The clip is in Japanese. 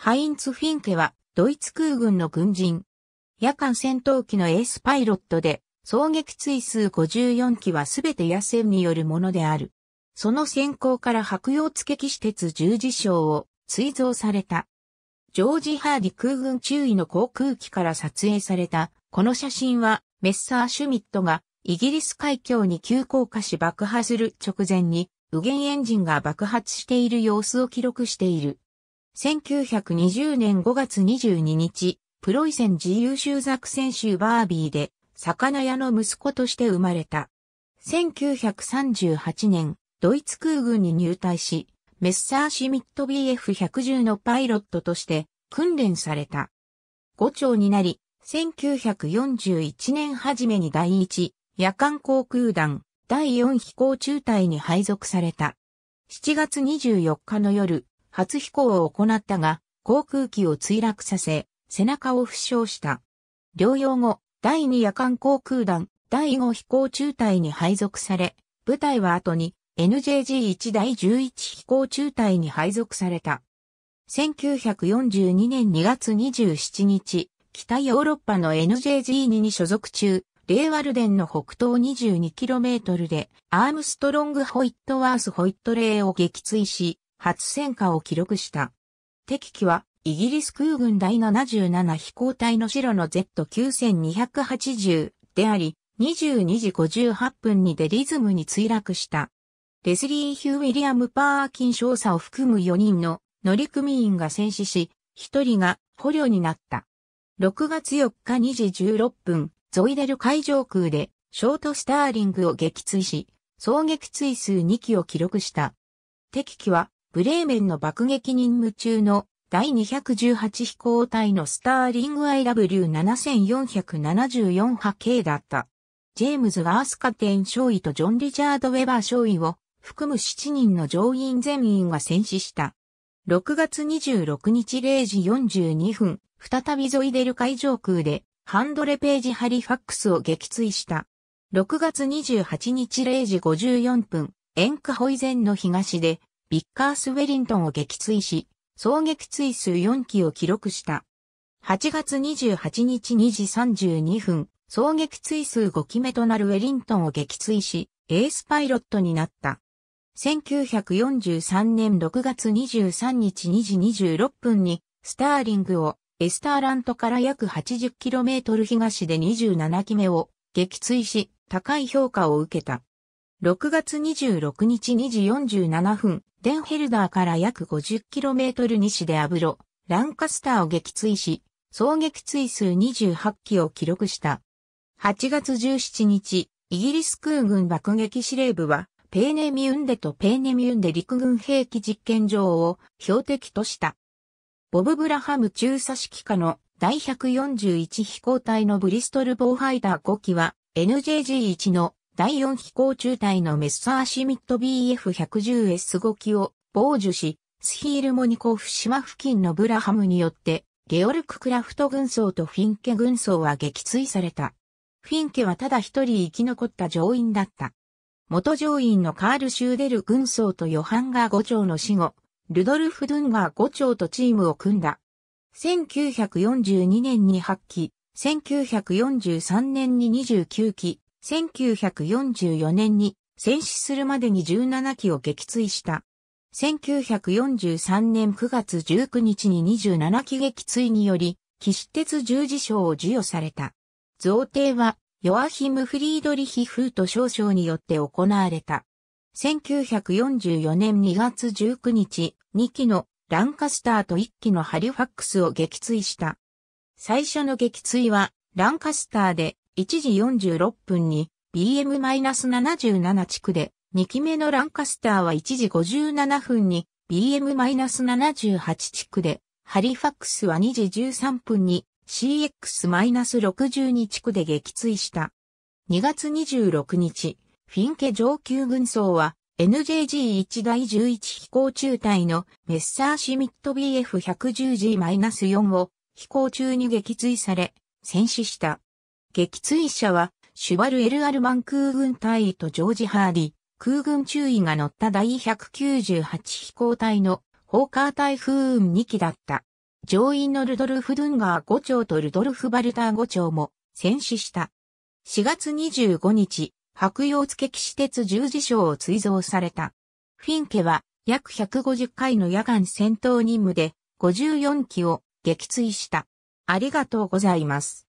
ハインツ・フィンケは、ドイツ空軍の軍人。夜間戦闘機のエースパイロットで、衝撃追数54機はすべて野戦によるものである。その先行から白洋付騎士鉄十字章を追贈された。ジョージ・ハーディ空軍中尉の航空機から撮影された、この写真は、メッサー・シュミットが、イギリス海峡に急降下し爆破する直前に、右舷エンジンが爆発している様子を記録している。1920年5月22日、プロイセン自由州作戦州バービーで、魚屋の息子として生まれた。1938年、ドイツ空軍に入隊し、メッサーシミット BF110 のパイロットとして訓練された。5長になり、1941年初めに第1夜間航空団第4飛行中隊に配属された。7月24日の夜、初飛行を行ったが、航空機を墜落させ、背中を負傷した。療養後、第2夜間航空団、第5飛行中隊に配属され、部隊は後に NJG1 第11飛行中隊に配属された。1942年2月27日、北ヨーロッパの NJG2 に所属中、レーワルデンの北東 22km で、アームストロング・ホイットワース・ホイットレーを撃墜し、初戦果を記録した。敵機は、イギリス空軍第77飛行隊の白の Z9280 であり、22時58分にデリズムに墜落した。レスリー・ヒュー・ウィリアム・パーキン少佐を含む4人の乗組員が戦死し、1人が捕虜になった。6月4日2時16分、ゾイデル海上空でショートスターリングを撃墜し、総撃墜数2機を記録した。敵機はブレーメンの爆撃任務中の第218飛行隊のスターリング IW7474 波形だった。ジェームズガースカテン少尉とジョン・リチャード・ウェバー少尉を含む7人の乗員全員が戦死した。6月26日0時42分、再びゾイデル海上空でハンドレページハリファックスを撃墜した。6月28日0時54分、エンクホイゼンの東でビッカース・ウェリントンを撃墜し、総撃墜数4機を記録した。8月28日2時32分、総撃墜数5機目となるウェリントンを撃墜し、エースパイロットになった。1943年6月23日2時26分に、スターリングをエスターラントから約 80km 東で27機目を撃墜し、高い評価を受けた。6月26日2時47分、デンヘルダーから約 50km 西でアブロ、ランカスターを撃墜し、総撃墜数28機を記録した。8月17日、イギリス空軍爆撃司令部は、ペーネミュンデとペーネミュンデ陸軍兵器実験場を標的とした。ボブ・ブラハム中佐指揮下の第141飛行隊のブリストル防ハイダー5機は NJG1 の第4飛行中隊のメッサーシミット BF110S5 機を傍受し、スヒールモニコフ島付近のブラハムによって、ゲオルク・クラフト軍曹とフィンケ軍曹は撃墜された。フィンケはただ一人生き残った乗員だった。元乗員のカール・シューデル軍曹とヨハンガー5長の死後、ルドルフ・ドゥンガー5長とチームを組んだ。1942年に8機、1943年に29機、1944年に戦死するまでに17機を撃墜した。1943年9月19日に27機撃墜により、騎士鉄十字章を授与された。贈呈は、ヨアヒム・フリードリヒ・フート少将によって行われた。1944年2月19日、2機のランカスターと1機のハリファックスを撃墜した。最初の撃墜は、ランカスターで1時46分に BM-77 地区で、2機目のランカスターは1時57分に BM-78 地区で、ハリファックスは2時13分に CX-62 地区で撃墜した。2月26日、フィンケ上級軍曹は NJG1 第11飛行中隊のメッサーシミット BF110G-4 を飛行中に撃墜され、戦死した。撃墜者は、シュバル・エル・アルマン空軍隊員とジョージ・ハーディ、空軍中尉が乗った第198飛行隊のホーカー隊風雲2機だった。乗員のルドルフ・ドゥンガー5長とルドルフ・バルター5長も戦死した。4月25日、白洋付騎士鉄十字章を追贈された。フィンケは約150回の夜間戦闘任務で54機を撃墜した。ありがとうございます。